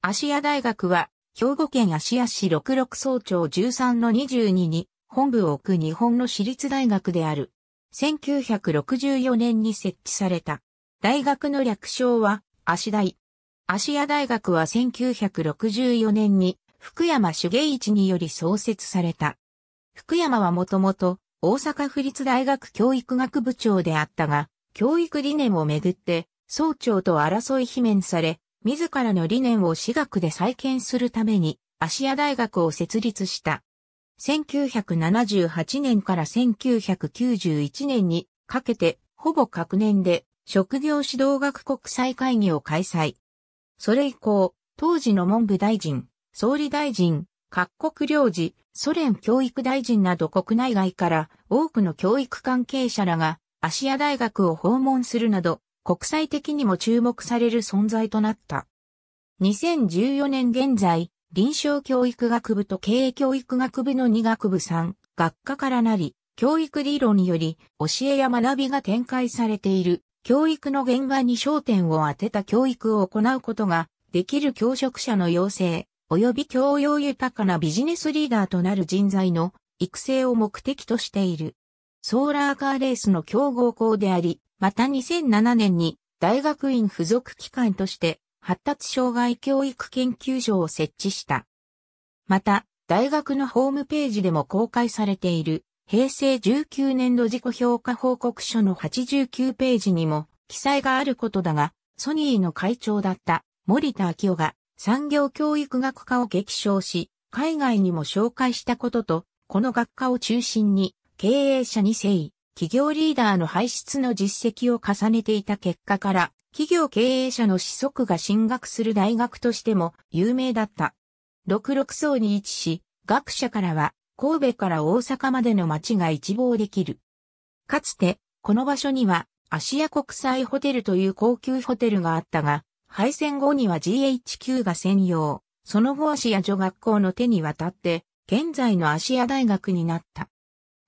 芦屋大学は、兵庫県芦屋市六六総長13の22に、本部を置く日本の私立大学である。1964年に設置された。大学の略称は、芦大。芦屋大学は1964年に、福山芸一により創設された。福山はもともと、大阪府立大学教育学部長であったが、教育理念をめぐって、総長と争い罷免され、自らの理念を私学で再建するために、芦屋大学を設立した。1978年から1991年にかけて、ほぼ各年で職業指導学国際会議を開催。それ以降、当時の文部大臣、総理大臣、各国領事、ソ連教育大臣など国内外から多くの教育関係者らが芦屋大学を訪問するなど国際的にも注目される存在となった。2014年現在、臨床教育学部と経営教育学部の2学部3学科からなり、教育理論により教えや学びが展開されている教育の現場に焦点を当てた教育を行うことができる教職者の養成及び教養豊かなビジネスリーダーとなる人材の育成を目的としている。ソーラーカーレースの競合校であり、また2007年に大学院付属機関として発達障害教育研究所を設置した。また、大学のホームページでも公開されている平成19年度自己評価報告書の89ページにも記載があることだが、ソニーの会長だった森田昭夫が産業教育学科を激賞し、海外にも紹介したことと、この学科を中心に経営者に誠意、企業リーダーの輩出の実績を重ねていた結果から、企業経営者の子息が進学する大学としても有名だった。六六層に位置し、学者からは神戸から大阪までの街が一望できる。かつて、この場所にはアシア国際ホテルという高級ホテルがあったが、敗戦後には GHQ が専用、その後アシア女学校の手に渡って、現在のアシア大学になった。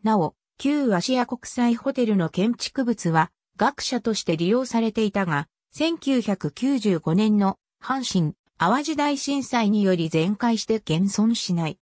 なお、旧アシア国際ホテルの建築物は学者として利用されていたが、1995年の阪神・淡路大震災により全壊して現存しない。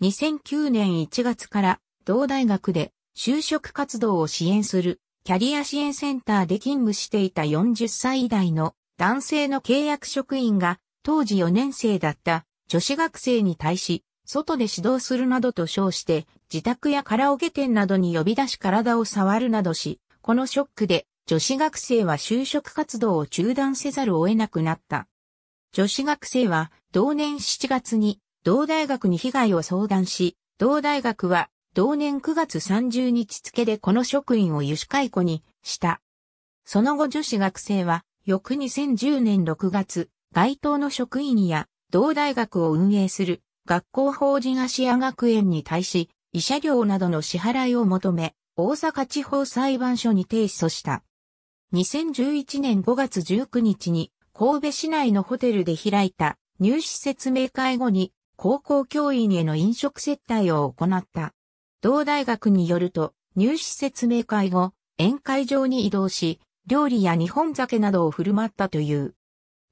2009年1月から同大学で就職活動を支援するキャリア支援センターで勤務していた40歳以代の男性の契約職員が当時4年生だった女子学生に対し外で指導するなどと称して、自宅やカラオケ店などに呼び出し体を触るなどし、このショックで女子学生は就職活動を中断せざるを得なくなった。女子学生は同年7月に同大学に被害を相談し、同大学は同年9月30日付でこの職員を輸出解雇にした。その後女子学生は翌2010年6月、該当の職員や同大学を運営する学校法人芦屋学園に対し、医者料などの支払いを求め、大阪地方裁判所に提訴した。2011年5月19日に神戸市内のホテルで開いた入試説明会後に高校教員への飲食接待を行った。同大学によると入試説明会後、宴会場に移動し、料理や日本酒などを振る舞ったという。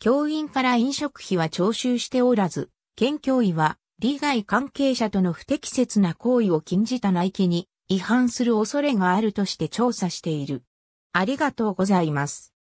教員から飲食費は徴収しておらず、県教委は利害関係者との不適切な行為を禁じた内気に違反する恐れがあるとして調査している。ありがとうございます。